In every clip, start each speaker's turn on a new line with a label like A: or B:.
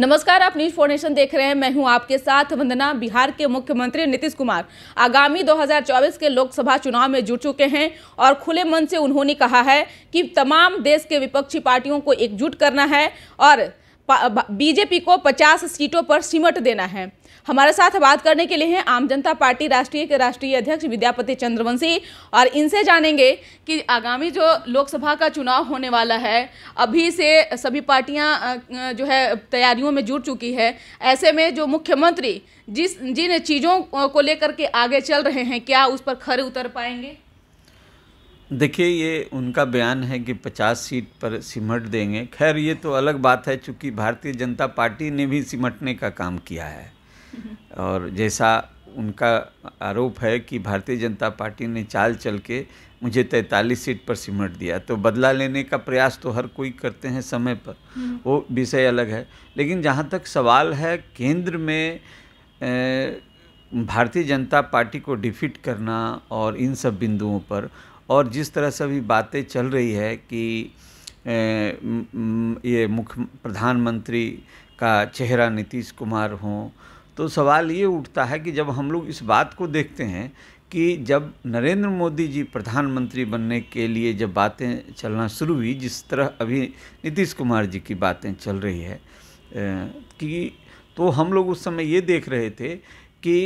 A: नमस्कार आप न्यूज फोर्नेशन देख रहे हैं मैं हूं आपके साथ वंदना बिहार के मुख्यमंत्री नीतीश कुमार आगामी 2024 के लोकसभा चुनाव में जुट चुके हैं और खुले मन से उन्होंने कहा है कि तमाम देश के विपक्षी पार्टियों को एकजुट करना है और बीजेपी को 50 सीटों पर सिमट देना है हमारे साथ बात करने के लिए हैं आम जनता पार्टी राष्ट्रीय के राष्ट्रीय अध्यक्ष विद्यापति चंद्रवंशी और इनसे जानेंगे कि आगामी जो लोकसभा का चुनाव होने वाला है अभी से सभी पार्टियां जो है तैयारियों में जुट चुकी है ऐसे में जो मुख्यमंत्री जिस जिन चीज़ों को लेकर के आगे चल रहे हैं क्या उस पर खरे उतर पाएंगे
B: देखिए ये उनका बयान है कि 50 सीट पर सिमट देंगे खैर ये तो अलग बात है चूँकि भारतीय जनता पार्टी ने भी सिमटने का काम किया है और जैसा उनका आरोप है कि भारतीय जनता पार्टी ने चाल चल के मुझे तैंतालीस सीट पर सिमट दिया तो बदला लेने का प्रयास तो हर कोई करते हैं समय पर हम्म। वो विषय अलग है लेकिन जहाँ तक सवाल है केंद्र में ए, भारतीय जनता पार्टी को डिफीट करना और इन सब बिंदुओं पर और जिस तरह से अभी बातें चल रही है कि ये मुख्य प्रधानमंत्री का चेहरा नीतीश कुमार हों तो सवाल ये उठता है कि जब हम लोग इस बात को देखते हैं कि जब नरेंद्र मोदी जी प्रधानमंत्री बनने के लिए जब बातें चलना शुरू हुई जिस तरह अभी नीतीश कुमार जी की बातें चल रही है कि तो हम लोग उस समय ये देख रहे थे कि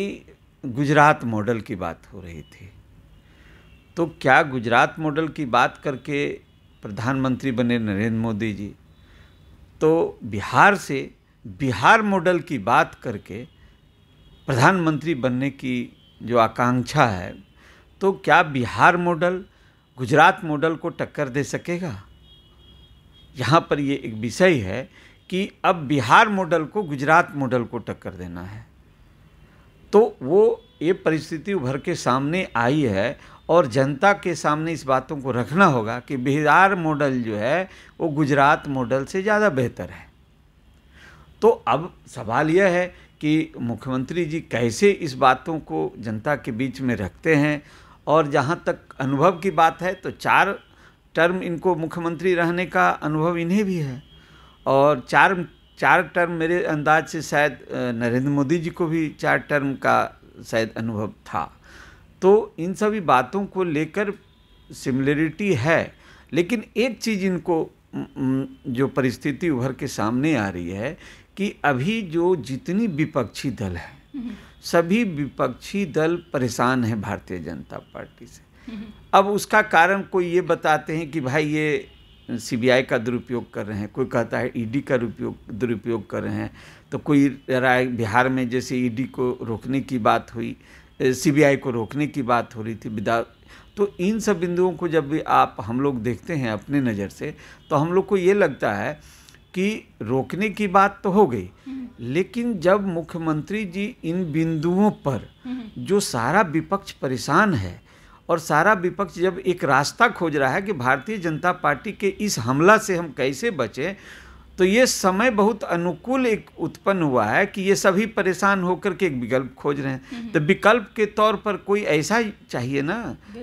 B: गुजरात मॉडल की बात हो रही थी तो क्या गुजरात मॉडल की बात करके प्रधानमंत्री बने नरेंद्र मोदी जी तो बिहार से बिहार मॉडल की बात करके प्रधानमंत्री बनने की जो आकांक्षा है तो क्या बिहार मॉडल गुजरात मॉडल को टक्कर दे सकेगा यहाँ पर ये एक विषय है कि अब बिहार मॉडल को गुजरात मॉडल को टक्कर देना है तो वो ये परिस्थिति उभर के सामने आई है और जनता के सामने इस बातों को रखना होगा कि बिहार मॉडल जो है वो गुजरात मॉडल से ज़्यादा बेहतर है तो अब सवाल यह है कि मुख्यमंत्री जी कैसे इस बातों को जनता के बीच में रखते हैं और जहाँ तक अनुभव की बात है तो चार टर्म इनको मुख्यमंत्री रहने का अनुभव इन्हें भी है और चार चार टर्म मेरे अंदाज से शायद नरेंद्र मोदी जी को भी चार टर्म का शायद अनुभव था तो इन सभी बातों को लेकर सिमिलरिटी है लेकिन एक चीज़ इनको जो परिस्थिति उभर के सामने आ रही है कि अभी जो जितनी विपक्षी दल है हम्म। सभी विपक्षी दल परेशान हैं भारतीय जनता पार्टी से हम्म। अब उसका कारण कोई ये बताते हैं कि भाई ये सीबीआई का दुरुपयोग कर रहे हैं कोई कहता है ईडी e का दुरुपयोग दुरुपयोग कर रहे हैं तो कोई राय बिहार में जैसे ईडी e को रोकने की बात हुई सीबीआई को रोकने की बात हो रही थी विदा तो इन सब बिंदुओं को जब भी आप हम लोग देखते हैं अपने नज़र से तो हम लोग को ये लगता है कि रोकने की बात तो हो गई हम्म। लेकिन जब मुख्यमंत्री जी इन बिंदुओं पर हम्म। जो सारा विपक्ष परेशान है और सारा विपक्ष जब एक रास्ता खोज रहा है कि भारतीय जनता पार्टी के इस हमला से हम कैसे बचें तो ये समय बहुत अनुकूल एक उत्पन्न हुआ है कि ये सभी परेशान होकर के एक विकल्प खोज रहे हैं हम्म। तो विकल्प के तौर पर कोई ऐसा चाहिए ना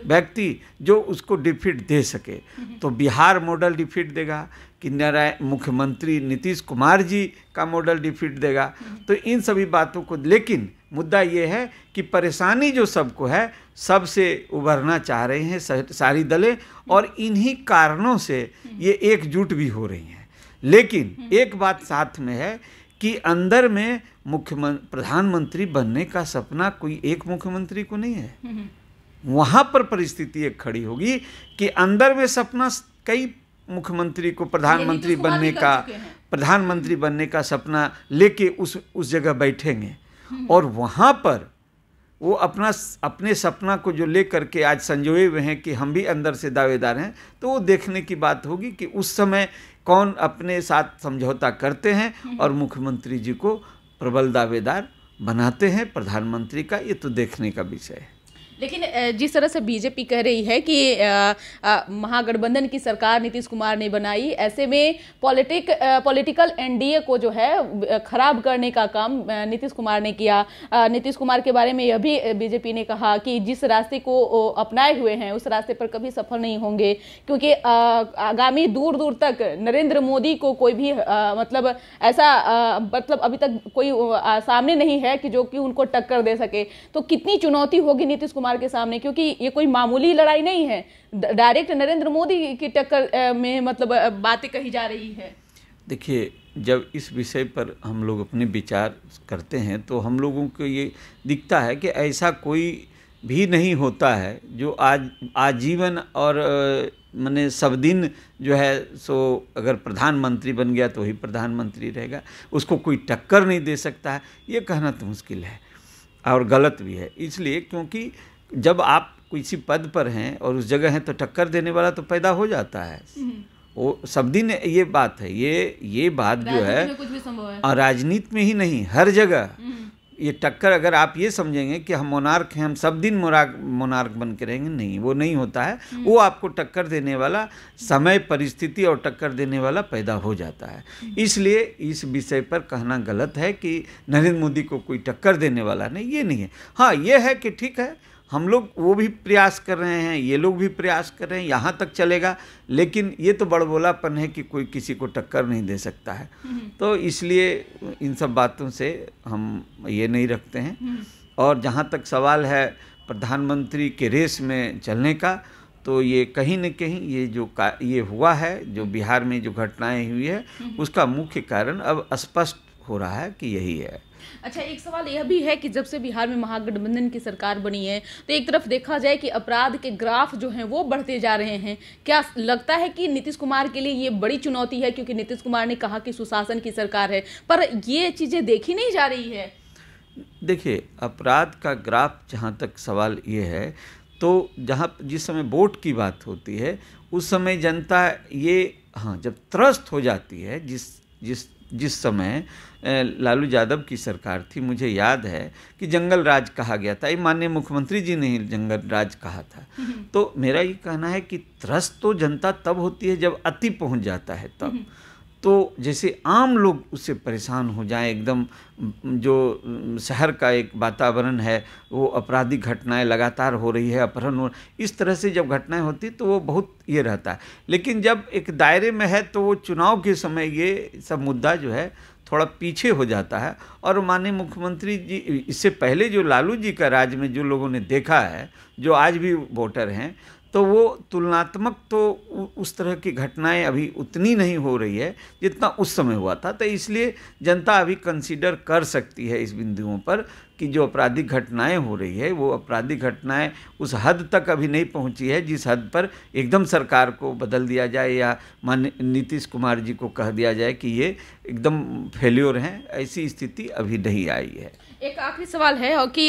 B: व्यक्ति जो उसको डिफीट दे सके हम्म। तो बिहार मॉडल डिफीट देगा कि नारायण मुख्यमंत्री नीतीश कुमार जी का मॉडल डिफीट देगा हम्म। तो इन सभी बातों को लेकिन मुद्दा ये है कि परेशानी जो सबको है सबसे उभरना चाह रहे हैं सारी दलें और इन्हीं कारणों से ये एकजुट भी हो रही हैं लेकिन हम्म। एक बात साथ में है कि अंदर में मुख्यमंत्री प्रधानमंत्री बनने का सपना कोई एक मुख्यमंत्री को नहीं है हम्म। वहाँ पर परिस्थिति एक खड़ी होगी कि अंदर में सपना कई मुख्यमंत्री को प्रधानमंत्री तो बनने का प्रधानमंत्री हम्म। बनने का सपना लेके उस उस जगह बैठेंगे और वहाँ पर वो अपना अपने सपना को जो ले करके आज संजोए हुए हैं कि हम भी अंदर से दावेदार हैं तो वो देखने की बात होगी कि उस समय कौन अपने साथ समझौता करते हैं और मुख्यमंत्री जी को प्रबल दावेदार बनाते हैं प्रधानमंत्री का ये तो देखने का विषय है
A: लेकिन जिस तरह से बीजेपी कह रही है कि महागठबंधन की सरकार नीतीश कुमार ने बनाई ऐसे में पॉलिटिक पॉलिटिकल एनडीए को जो है खराब करने का काम नीतीश कुमार ने किया नीतीश कुमार के बारे में यह भी बीजेपी ने कहा कि जिस रास्ते को अपनाए हुए हैं उस रास्ते पर कभी सफल नहीं होंगे क्योंकि आगामी दूर दूर तक नरेंद्र मोदी को कोई भी मतलब ऐसा मतलब अभी तक कोई सामने नहीं है कि जो कि उनको टक्कर दे सके तो कितनी चुनौती होगी नीतीश कुमार कुमार के सामने क्योंकि ये कोई मामूली लड़ाई नहीं है डायरेक्ट नरेंद्र मोदी की टक्कर में मतलब बातें कही जा रही है
B: देखिए जब इस विषय पर हम लोग अपने विचार करते हैं तो हम लोगों को ये दिखता है कि ऐसा कोई भी नहीं होता है जो आज आजीवन और मैंने सब दिन जो है सो अगर प्रधानमंत्री बन गया तो ही प्रधानमंत्री रहेगा उसको कोई टक्कर नहीं दे सकता है ये कहना तो मुश्किल है और गलत भी है इसलिए क्योंकि जब आप किसी पद पर हैं और उस जगह हैं तो टक्कर देने वाला तो पैदा हो जाता है हम्म। वो सब दिन ये बात है ये ये बात जो है, है। और राजनीति में ही नहीं हर जगह हम्म। ये टक्कर अगर आप ये समझेंगे कि हम मोनार्क हैं हम सब दिन मोनार्क मोनार्क बन के रहेंगे नहीं वो नहीं होता है हम्म। वो आपको टक्कर देने वाला समय परिस्थिति और टक्कर देने वाला पैदा हो जाता है इसलिए इस विषय पर कहना गलत है कि नरेंद्र मोदी को कोई टक्कर देने वाला नहीं ये नहीं है हाँ ये है कि ठीक है हम लोग वो भी प्रयास कर रहे हैं ये लोग भी प्रयास कर रहे हैं यहाँ तक चलेगा लेकिन ये तो बड़बोलापन है कि कोई किसी को टक्कर नहीं दे सकता है हम्म। तो इसलिए इन सब बातों से हम ये नहीं रखते हैं हम्म। और जहाँ तक सवाल है प्रधानमंत्री के रेस में चलने का तो ये कहीं न कहीं ये जो का ये हुआ है जो बिहार में जो घटनाएं हुई है हम्म। उसका मुख्य कारण अब स्पष्ट हो रहा है कि यही है
A: अच्छा एक सवाल यह भी है कि जब से बिहार में महागठबंधन की सरकार बनी है तो एक तरफ देखा जाए कि अपराध के ग्राफ जो हैं वो बढ़ते जा रहे हैं क्या लगता है कि नीतीश कुमार के लिए ये बड़ी चुनौती है क्योंकि नीतीश कुमार ने कहा कि सुशासन की सरकार है पर ये चीज़ें देखी नहीं जा रही है
B: देखिए अपराध का ग्राफ जहाँ तक सवाल ये है तो जहाँ जिस समय वोट की बात होती है उस समय जनता ये हाँ जब त्रस्त हो जाती है जिस जिस जिस समय लालू यादव की सरकार थी मुझे याद है कि जंगल राज कहा गया था ये माननीय मुख्यमंत्री जी ने ही जंगल राज कहा था तो मेरा ये कहना है कि त्रस्त तो जनता तब होती है जब अति पहुंच जाता है तब तो जैसे आम लोग उससे परेशान हो जाएं एकदम जो शहर का एक वातावरण है वो आपराधिक घटनाएं लगातार हो रही है अपहरण हो इस तरह से जब घटनाएं होती तो वो बहुत ये रहता है लेकिन जब एक दायरे में है तो वो चुनाव के समय ये सब मुद्दा जो है थोड़ा पीछे हो जाता है और माननीय मुख्यमंत्री जी इससे पहले जो लालू जी का राज में जो लोगों ने देखा है जो आज भी वोटर हैं तो वो तुलनात्मक तो उस तरह की घटनाएं अभी उतनी नहीं हो रही है जितना उस समय हुआ था तो इसलिए जनता अभी कंसीडर कर सकती है इस बिंदुओं पर कि जो आपराधिक घटनाएं हो रही है वो आपराधिक घटनाएं उस हद तक अभी नहीं पहुंची है जिस हद पर एकदम सरकार को बदल दिया जाए या मान नीतीश कुमार जी को कह दिया जाए कि ये एकदम फेल्योर हैं ऐसी स्थिति अभी नहीं आई है
A: एक आखिरी सवाल है कि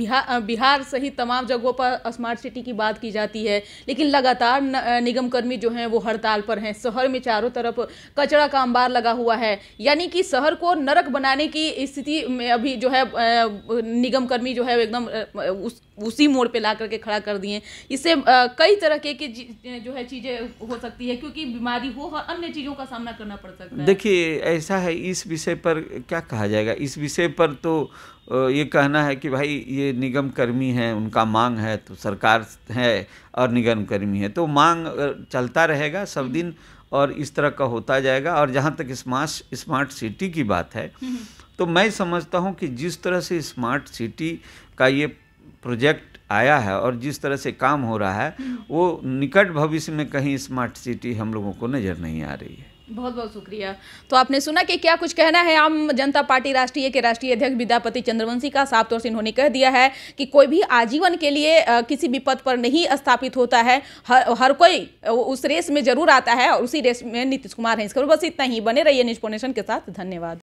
A: बिहार बिहार सहित तमाम जगहों पर स्मार्ट सिटी की बात की जाती है लेकिन लगातार निगम कर्मी जो हैं वो हड़ताल पर हैं शहर में चारों तरफ कचरा का अंबार लगा हुआ है यानी कि शहर को नरक बनाने की स्थिति में अभी जो है निगम कर्मी जो है एकदम उस उसी मोड़ पे ला करके खड़ा कर दिए इससे कई तरह के, जो है चीज़ें हो सकती है क्योंकि बीमारी हो और अन्य चीज़ों का सामना करना पड़ सकता है
B: देखिए ऐसा है इस विषय पर क्या कहा जाएगा इस विषय पर तो ये कहना है कि भाई ये निगम कर्मी हैं उनका मांग है तो सरकार है और निगम कर्मी है तो मांग चलता रहेगा सब दिन और इस तरह का होता जाएगा और जहाँ तक स्मार्ट स्मार्ट सिटी की बात है हम्म। तो मैं समझता हूँ कि जिस तरह से स्मार्ट सिटी का ये प्रोजेक्ट आया है और जिस तरह से काम हो रहा है हम्म। वो निकट भविष्य में कहीं स्मार्ट सिटी हम लोगों को नज़र नहीं आ रही है
A: बहुत बहुत शुक्रिया तो आपने सुना कि क्या कुछ कहना है आम जनता पार्टी राष्ट्रीय के राष्ट्रीय अध्यक्ष विद्यापति चंद्रवंशी का साफ तौर से इन्होंने कह दिया है कि कोई भी आजीवन के लिए किसी भी पद पर नहीं स्थापित होता है हर, हर कोई उस रेस में जरूर आता है और उसी रेस में नीतीश कुमार हैं इसका बस इतना ही बने रहिए न्यूज के साथ धन्यवाद